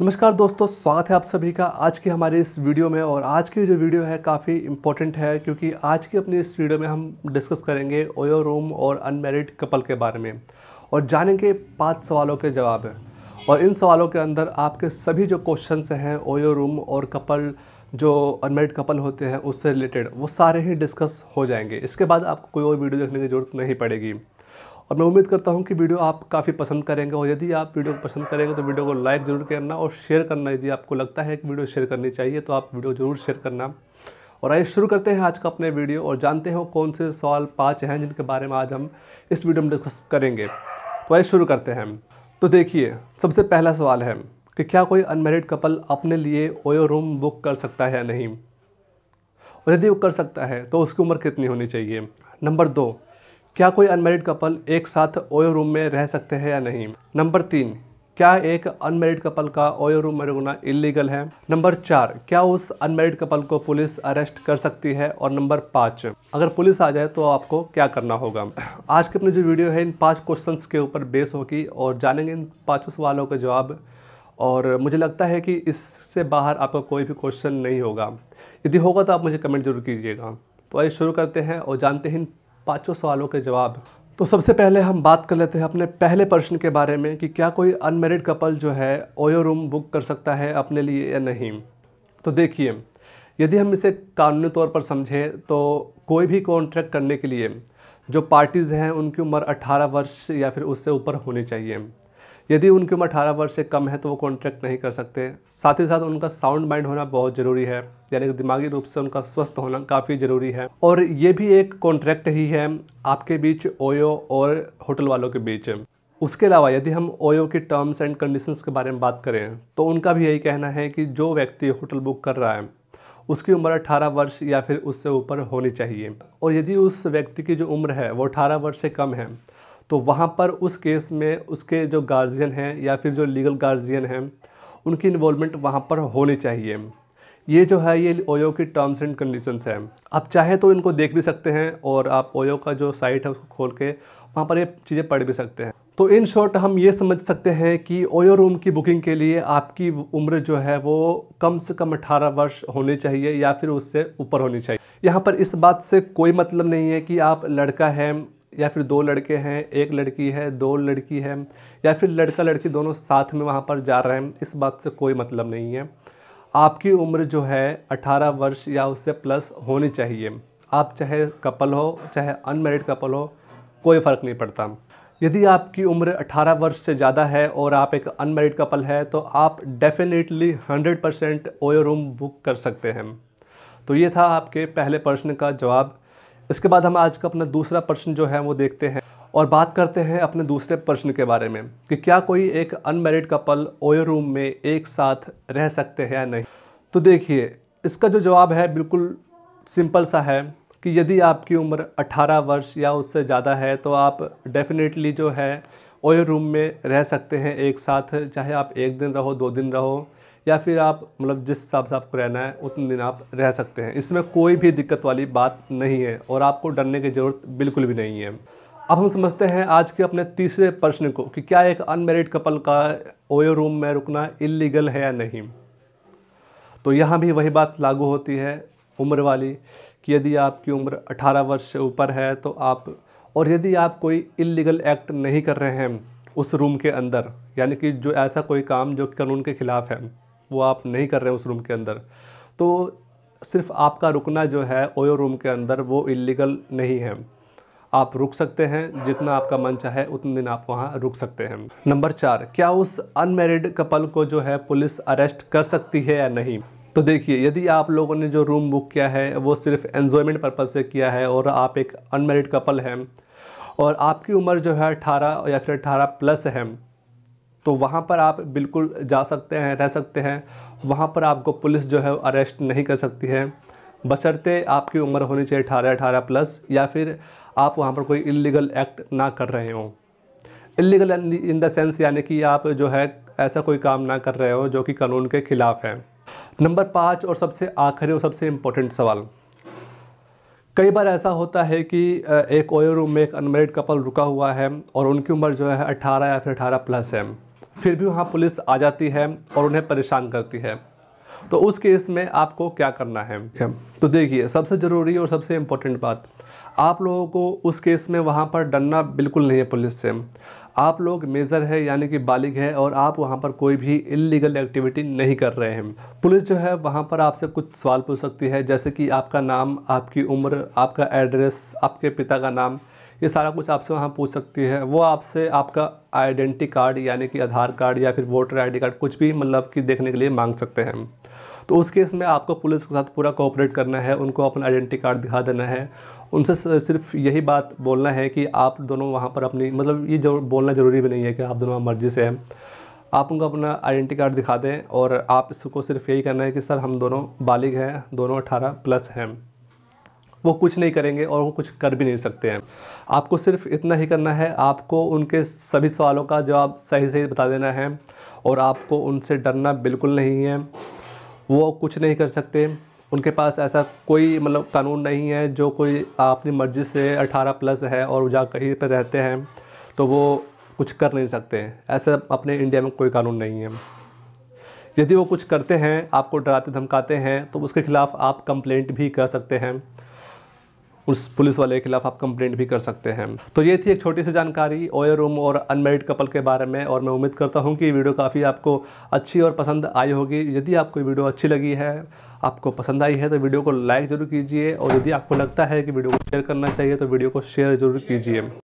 नमस्कार दोस्तों स्वागत है आप सभी का आज की हमारे इस वीडियो में और आज की जो वीडियो है काफ़ी इम्पोर्टेंट है क्योंकि आज की अपनी इस वीडियो में हम डिस्कस करेंगे ओयो रूम और अनमेरिड कपल के बारे में और जानेंगे पांच सवालों के जवाब हैं और इन सवालों के अंदर आपके सभी जो क्वेश्चन हैं ओयो रूम और कपल जो अनमेरिड कपल होते हैं उससे रिलेटेड वो सारे ही डिस्कस हो जाएंगे इसके बाद आपको कोई और वीडियो देखने की ज़रूरत नहीं पड़ेगी और मैं उम्मीद करता हूँ कि वीडियो आप काफ़ी पसंद करेंगे और यदि आप वीडियो पसंद करेंगे तो वीडियो को लाइक ज़रूर करना और शेयर करना यदि आपको लगता है कि वीडियो शेयर करनी चाहिए तो आप वीडियो ज़रूर शेयर करना और आइए शुरू करते हैं आज का अपने वीडियो और जानते हो कौन से सवाल पाँच हैं जिनके बारे में आज हम इस वीडियो में डिस्कस करेंगे तो आइए शुरू करते हैं तो देखिए सबसे पहला सवाल है कि क्या कोई अनमेरिड कपल अपने लिए ओयो रूम बुक कर सकता है या नहीं और यदि वो कर सकता है तो उसकी उम्र कितनी होनी चाहिए नंबर दो क्या कोई अनमेरिड कपल एक साथ ओयो रूम में रह सकते हैं या नहीं नंबर तीन क्या एक अनमेरिड कपल का ओयो रूम में रुकना इलीगल है नंबर चार क्या उस अनमेरिड कपल को पुलिस अरेस्ट कर सकती है और नंबर पाँच अगर पुलिस आ जाए तो आपको क्या करना होगा आज की अपनी जो वीडियो है इन पांच क्वेश्चंस के ऊपर बेस होगी और जानेंगे इन पाँचों सवालों के जवाब और मुझे लगता है कि इससे बाहर आपका कोई भी क्वेश्चन नहीं होगा यदि होगा तो आप मुझे कमेंट जरूर कीजिएगा तो आइए शुरू करते हैं और जानते हैं इन पाँचों सवालों के जवाब तो सबसे पहले हम बात कर लेते हैं अपने पहले प्रश्न के बारे में कि क्या कोई अनमेरिड कपल जो है ओयो रूम बुक कर सकता है अपने लिए या नहीं तो देखिए यदि हम इसे कानूनी तौर पर समझें तो कोई भी कॉन्ट्रैक्ट करने के लिए जो पार्टीज़ हैं उनकी उम्र 18 वर्ष या फिर उससे ऊपर होनी चाहिए यदि उनकी उम्र अठारह वर्ष से कम है तो वो कॉन्ट्रैक्ट नहीं कर सकते साथ ही साथ उनका साउंड माइंड होना बहुत ज़रूरी है यानी कि दिमागी रूप से उनका स्वस्थ होना काफ़ी ज़रूरी है और ये भी एक कॉन्ट्रैक्ट ही है आपके बीच ओयो और होटल वालों के बीच उसके अलावा यदि हम ओयो की टर्म्स एंड कंडीशंस के बारे में बात करें तो उनका भी यही कहना है कि जो व्यक्ति होटल बुक कर रहा है उसकी उम्र 18 वर्ष या फिर उससे ऊपर होनी चाहिए और यदि उस व्यक्ति की जो उम्र है वो 18 वर्ष से कम है तो वहाँ पर उस केस में उसके जो गार्जियन हैं या फिर जो लीगल गार्जियन हैं उनकी इन्वॉलमेंट वहाँ पर होनी चाहिए ये जो है ये ओयो की टर्म्स एंड कंडीशंस हैं आप चाहे तो इनको देख भी सकते हैं और आप ओयो का जो साइट है उसको खोल के वहाँ पर ये चीज़ें पढ़ भी सकते हैं तो इन शॉर्ट हम ये समझ सकते हैं कि ओयो रूम की बुकिंग के लिए आपकी उम्र जो है वो कम से कम 18 वर्ष होनी चाहिए या फिर उससे ऊपर होनी चाहिए यहाँ पर इस बात से कोई मतलब नहीं है कि आप लड़का है या फिर दो लड़के हैं एक लड़की है दो लड़की है या फिर लड़का लड़की दोनों साथ में वहाँ पर जा रहे हैं इस बात से कोई मतलब नहीं है आपकी उम्र जो है 18 वर्ष या उससे प्लस होनी चाहिए आप चाहे कपल हो चाहे अनमेरिड कपल हो कोई फ़र्क नहीं पड़ता यदि आपकी उम्र 18 वर्ष से ज़्यादा है और आप एक अनमेरिड कपल है तो आप definitely 100 percent OYO room book कर सकते हैं तो ये था आपके पहले प्रश्न का जवाब इसके बाद हम आज का अपना दूसरा प्रश्न जो है वो देखते हैं और बात करते हैं अपने दूसरे प्रश्न के बारे में कि क्या कोई एक अनमेरिड कपल ओयो रूम में एक साथ रह सकते हैं या नहीं तो देखिए इसका जो जवाब है बिल्कुल सिंपल सा है कि यदि आपकी उम्र 18 वर्ष या उससे ज़्यादा है तो आप डेफिनेटली जो है ओयो रूम में रह सकते हैं एक साथ चाहे आप एक दिन रहो दो दिन रहो या फिर आप मतलब जिस हिसाब से आपको रहना है उतने दिन आप रह सकते हैं इसमें कोई भी दिक्कत वाली बात नहीं है और आपको डरने की ज़रूरत बिल्कुल भी नहीं है अब हम समझते हैं आज के अपने तीसरे प्रश्न को कि क्या एक अनमेरिड कपल का ओयो रूम में रुकना इलीगल है या नहीं तो यहाँ भी वही बात लागू होती है उम्र वाली कि यदि आपकी उम्र 18 वर्ष से ऊपर है तो आप और यदि आप कोई इलीगल एक्ट नहीं कर रहे हैं उस रूम के अंदर यानी कि जो ऐसा कोई काम जो कानून के ख़िलाफ़ है वो आप नहीं कर रहे हैं उस रूम के अंदर तो सिर्फ आपका रुकना जो है ओयो रूम के अंदर वो इलीगल नहीं है आप रुक सकते हैं जितना आपका मन चाहे उतने दिन आप वहाँ रुक सकते हैं नंबर चार क्या उस अनमेरिड कपल को जो है पुलिस अरेस्ट कर सकती है या नहीं तो देखिए यदि आप लोगों ने जो रूम बुक किया है वो सिर्फ एन्जॉयमेंट पर्पज़ से किया है और आप एक अनमेरिड कपल हैं और आपकी उम्र जो है अट्ठारह या फिर अठारह प्लस है तो वहाँ पर आप बिल्कुल जा सकते हैं रह सकते हैं वहाँ पर आपको पुलिस जो है अरेस्ट नहीं कर सकती है बशर्ते आपकी उम्र होनी चाहिए अठारह अठारह प्लस या फिर आप वहाँ पर कोई इलीगल एक्ट ना कर रहे हों इलीगल इन देंस यानी कि आप जो है ऐसा कोई काम ना कर रहे हो जो कि कानून के ख़िलाफ़ है नंबर पाँच और सबसे आखिरी और सबसे इम्पोर्टेंट सवाल कई बार ऐसा होता है कि एक ओयो रूम में एक अनमेरिड कपल रुका हुआ है और उनकी उम्र जो है 18 या फिर 18 प्लस है फिर भी वहाँ पुलिस आ जाती है और उन्हें परेशान करती है तो उस केस में आपको क्या करना है तो देखिए सबसे ज़रूरी और सबसे इम्पोर्टेंट बात आप लोगों को उस केस में वहाँ पर डरना बिल्कुल नहीं है पुलिस से आप लोग मेज़र है यानी कि बालिग है और आप वहाँ पर कोई भी इलीगल एक्टिविटी नहीं कर रहे हैं पुलिस जो है वहाँ पर आपसे कुछ सवाल पूछ सकती है जैसे कि आपका नाम आपकी उम्र आपका एड्रेस आपके पिता का नाम ये सारा कुछ आपसे वहाँ पूछ सकती है वो आपसे आपका आइडेंटिटी कार्ड यानी कि आधार कार्ड या फिर वोटर आईडी कार्ड कुछ भी मतलब कि देखने के लिए मांग सकते हैं तो उस केस में आपको पुलिस के साथ पूरा कोऑपरेट करना है उनको अपना आइडेंटिटी कार्ड दिखा देना है उनसे सिर्फ यही बात बोलना है कि आप दोनों वहाँ पर अपनी मतलब ये जो बोलना ज़रूरी भी नहीं है कि आप दोनों मर्ज़ी से हैं आप उनको अपना आइडेंटी कार्ड दिखा दें और आप इसको सिर्फ यही करना है कि सर हम दोनों बालिग हैं दोनों अठारह प्लस हैं वो कुछ नहीं करेंगे और वो कुछ कर भी नहीं सकते हैं आपको सिर्फ इतना ही करना है आपको उनके सभी सवालों का जवाब सही सही बता देना है और आपको उनसे डरना बिल्कुल नहीं है वो कुछ नहीं कर सकते उनके पास ऐसा कोई मतलब कानून नहीं है जो कोई अपनी मर्ज़ी से 18 प्लस है और जा कहीं पर रहते हैं तो वो कुछ कर नहीं सकते ऐसा अपने इंडिया में कोई कानून नहीं है यदि वो कुछ करते हैं आपको डराते धमकाते हैं तो उसके ख़िलाफ़ आप कंप्लेंट भी कर सकते हैं उस पुलिस वाले के खिलाफ आप कंप्लेंट भी कर सकते हैं तो ये थी एक छोटी सी जानकारी ओयर रूम और अनमेरिड कपल के बारे में और मैं उम्मीद करता हूँ कि वीडियो काफ़ी आपको अच्छी और पसंद आई होगी यदि आपको वीडियो अच्छी लगी है आपको पसंद आई है तो वीडियो को लाइक ज़रूर कीजिए और यदि आपको लगता है कि वीडियो को शेयर करना चाहिए तो वीडियो को शेयर ज़रूर कीजिए